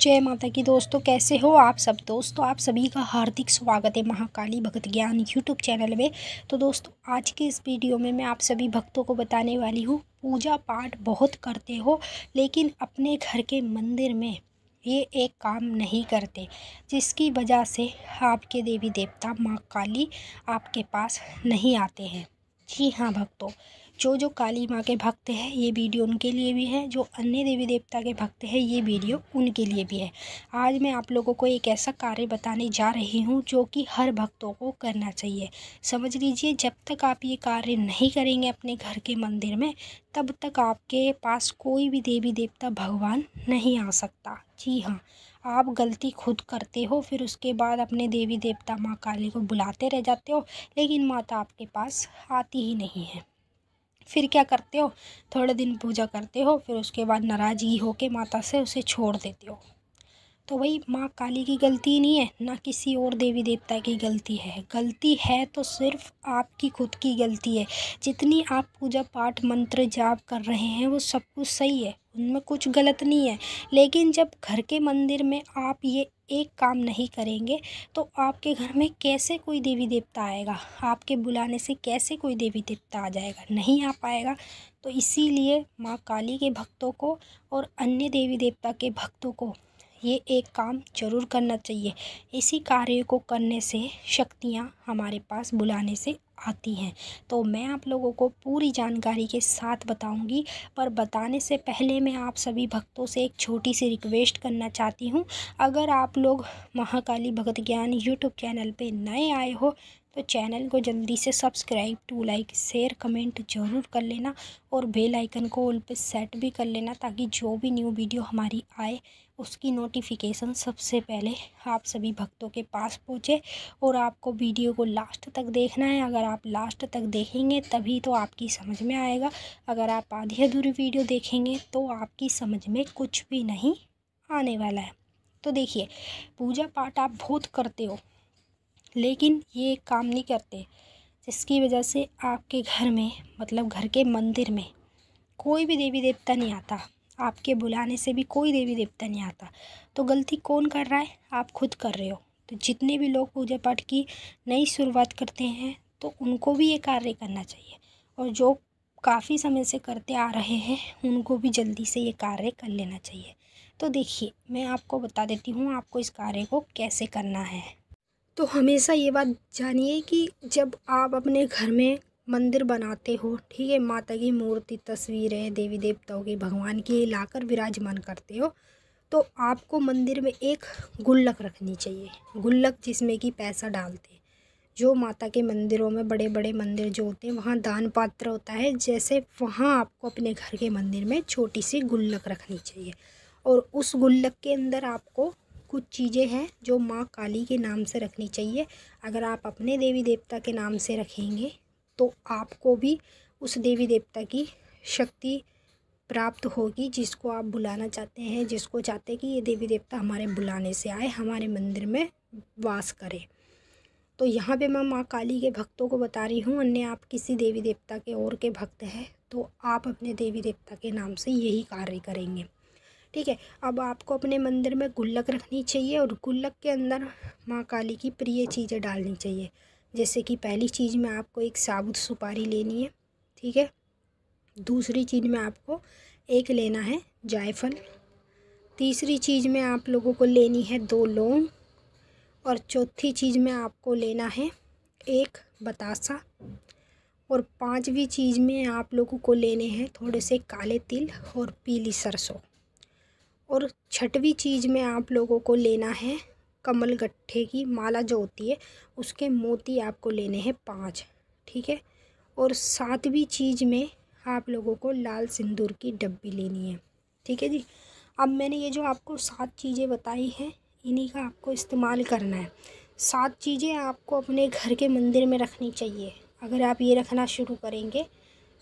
जय माता की दोस्तों कैसे हो आप सब दोस्तों आप सभी का हार्दिक स्वागत है महाकाली भक्त ज्ञान यूट्यूब चैनल में तो दोस्तों आज के इस वीडियो में मैं आप सभी भक्तों को बताने वाली हूँ पूजा पाठ बहुत करते हो लेकिन अपने घर के मंदिर में ये एक काम नहीं करते जिसकी वजह से आपके देवी देवता माँ काली आपके पास नहीं आते हैं जी हाँ भक्तों जो जो काली माँ के भक्त हैं ये वीडियो उनके लिए भी है जो अन्य देवी देवता के भक्त हैं ये वीडियो उनके लिए भी है आज मैं आप लोगों को एक ऐसा कार्य बताने जा रही हूँ जो कि हर भक्तों को करना चाहिए समझ लीजिए जब तक आप ये कार्य नहीं करेंगे अपने घर के मंदिर में तब तक आपके पास कोई भी देवी देवता भगवान नहीं आ सकता जी हाँ आप गलती खुद करते हो फिर उसके बाद अपने देवी देवता माँ काली को बुलाते रह जाते हो लेकिन माता आपके पास आती ही नहीं है फिर क्या करते हो थोड़े दिन पूजा करते हो फिर उसके बाद नाराज़गी होके माता से उसे छोड़ देते हो तो वही माँ काली की गलती नहीं है ना किसी और देवी देवता की गलती है गलती है तो सिर्फ आपकी खुद की गलती है जितनी आप पूजा पाठ मंत्र जाप कर रहे हैं वो सब कुछ सही है उनमें कुछ गलत नहीं है लेकिन जब घर के मंदिर में आप ये एक काम नहीं करेंगे तो आपके घर में कैसे कोई देवी देवता आएगा आपके बुलाने से कैसे कोई देवी देवता आ जाएगा नहीं आ पाएगा तो इसीलिए माँ काली के भक्तों को और अन्य देवी देवता के भक्तों को ये एक काम जरूर करना चाहिए इसी कार्य को करने से शक्तियाँ हमारे पास बुलाने से आती हैं तो मैं आप लोगों को पूरी जानकारी के साथ बताऊंगी पर बताने से पहले मैं आप सभी भक्तों से एक छोटी सी रिक्वेस्ट करना चाहती हूं अगर आप लोग महाकाली भगत ज्ञान यूट्यूब चैनल पे नए आए हो तो चैनल को जल्दी से subscribe to like share comment ज़रूर कर लेना और बेल आइकन को उन पर सेट भी कर लेना ताकि जो भी न्यू वीडियो हमारी आए उसकी नोटिफिकेशन सबसे पहले आप सभी भक्तों के पास पहुँचे और आपको वीडियो को लास्ट तक देखना है अगर आप लास्ट तक देखेंगे तभी तो आपकी समझ में आएगा अगर आप आधी अधूरी वीडियो देखेंगे तो आपकी समझ में कुछ भी नहीं आने वाला है तो देखिए पूजा पाठ आप बहुत करते हो लेकिन ये काम नहीं करते जिसकी वजह से आपके घर में मतलब घर के मंदिर में कोई भी देवी देवता नहीं आता आपके बुलाने से भी कोई देवी देवता नहीं आता तो गलती कौन कर रहा है आप खुद कर रहे हो तो जितने भी लोग पूजा पाठ की नई शुरुआत करते हैं तो उनको भी ये कार्य करना चाहिए और जो काफ़ी समय से करते आ रहे हैं उनको भी जल्दी से ये कार्य कर लेना चाहिए तो देखिए मैं आपको बता देती हूँ आपको इस कार्य को कैसे करना है तो हमेशा ये बात जानिए कि जब आप अपने घर में मंदिर बनाते हो ठीक है माता की मूर्ति तस्वीरें देवी देवताओं की भगवान की लाकर विराजमान करते हो तो आपको मंदिर में एक गुल्लक रखनी चाहिए गुल्लक जिसमें कि पैसा डालते हैं जो माता के मंदिरों में बड़े बड़े मंदिर जो होते हैं वहाँ दान पात्र होता है जैसे वहाँ आपको अपने घर के मंदिर में छोटी सी गुल्लक रखनी चाहिए और उस गुल्लक के अंदर आपको कुछ चीज़ें हैं जो माँ काली के नाम से रखनी चाहिए अगर आप अपने देवी देवता के नाम से रखेंगे तो आपको भी उस देवी देवता की शक्ति प्राप्त होगी जिसको आप बुलाना चाहते हैं जिसको चाहते हैं कि ये देवी देवता हमारे बुलाने से आए हमारे मंदिर में वास करें तो यहाँ पे मैं माँ काली के भक्तों को बता रही हूँ अन्य आप किसी देवी देवता के और के भक्त हैं तो आप अपने देवी देवता के नाम से यही कार्य करेंगे ठीक है अब आपको अपने मंदिर में गुल्लक रखनी चाहिए और गुल्लक के अंदर माँ काली की प्रिय चीज़ें डालनी चाहिए जैसे कि पहली चीज़ में आपको एक साबुत सुपारी लेनी है ठीक है दूसरी चीज़ में आपको एक लेना है जायफल तीसरी चीज़ में आप लोगों को लेनी है दो लौंग और चौथी चीज़ में आपको लेना है एक बतासा और पांचवी चीज़ में आप लोगों को लेने हैं थोड़े से काले तिल और पीली सरसों और छठवीं चीज़ में आप लोगों को लेना है कमल गट्ठे की माला जो होती है उसके मोती आपको लेने हैं पाँच ठीक है और सातवीं चीज़ में आप लोगों को लाल सिंदूर की डब्बी लेनी है ठीक है जी अब मैंने ये जो आपको सात चीज़ें बताई हैं इन्हीं का आपको इस्तेमाल करना है सात चीज़ें आपको अपने घर के मंदिर में रखनी चाहिए अगर आप ये रखना शुरू करेंगे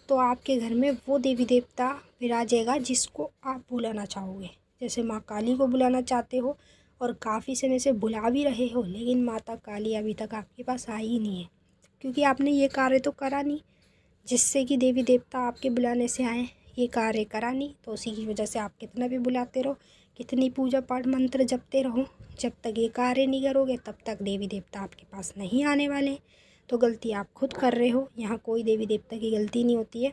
तो आपके घर में वो देवी देवता विराजेगा जिसको आप बुलाना चाहोगे जैसे माँ काली को बुलाना चाहते हो और काफ़ी समय से बुला भी रहे हो लेकिन माता काली अभी तक आपके पास आई ही नहीं है क्योंकि आपने ये कार्य तो करा नहीं जिससे कि देवी देवता आपके बुलाने से आए ये कार्य करा नहीं तो उसी की वजह से आप कितना भी बुलाते रहो कितनी पूजा पाठ मंत्र जपते रहो जब तक ये कार्य नहीं करोगे तब तक देवी देवता आपके पास नहीं आने वाले तो गलती आप खुद कर रहे हो यहाँ कोई देवी देवता की गलती नहीं होती है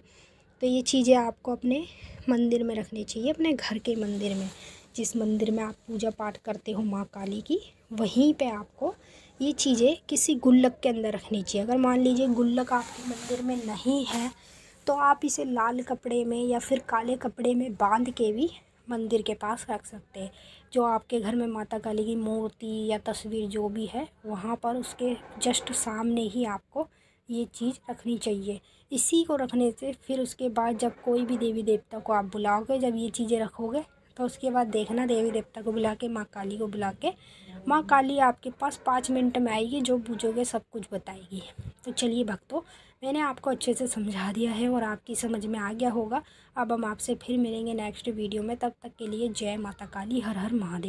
तो ये चीज़ें आपको अपने मंदिर में रखनी चाहिए अपने घर के मंदिर में जिस मंदिर में आप पूजा पाठ करते हो माँ काली की वहीं पे आपको ये चीज़ें किसी गुल्लक के अंदर रखनी चाहिए अगर मान लीजिए गुल्लक आपके मंदिर में नहीं है तो आप इसे लाल कपड़े में या फिर काले कपड़े में बांध के भी मंदिर के पास रख सकते हैं जो आपके घर में माता काली की मूर्ति या तस्वीर जो भी है वहाँ पर उसके जस्ट सामने ही आपको ये चीज़ रखनी चाहिए इसी को रखने से फिर उसके बाद जब कोई भी देवी देवता को आप बुलाओगे जब ये चीज़ें रखोगे तो उसके बाद देखना देवी देवता को बुला के माँ काली को बुला के माँ काली आपके पास पाँच मिनट में आएगी जो पूछोगे सब कुछ बताएगी तो चलिए भक्तों मैंने आपको अच्छे से समझा दिया है और आपकी समझ में आ गया होगा अब हम आपसे फिर मिलेंगे नेक्स्ट वीडियो में तब तक के लिए जय माता काली हर हर महादेव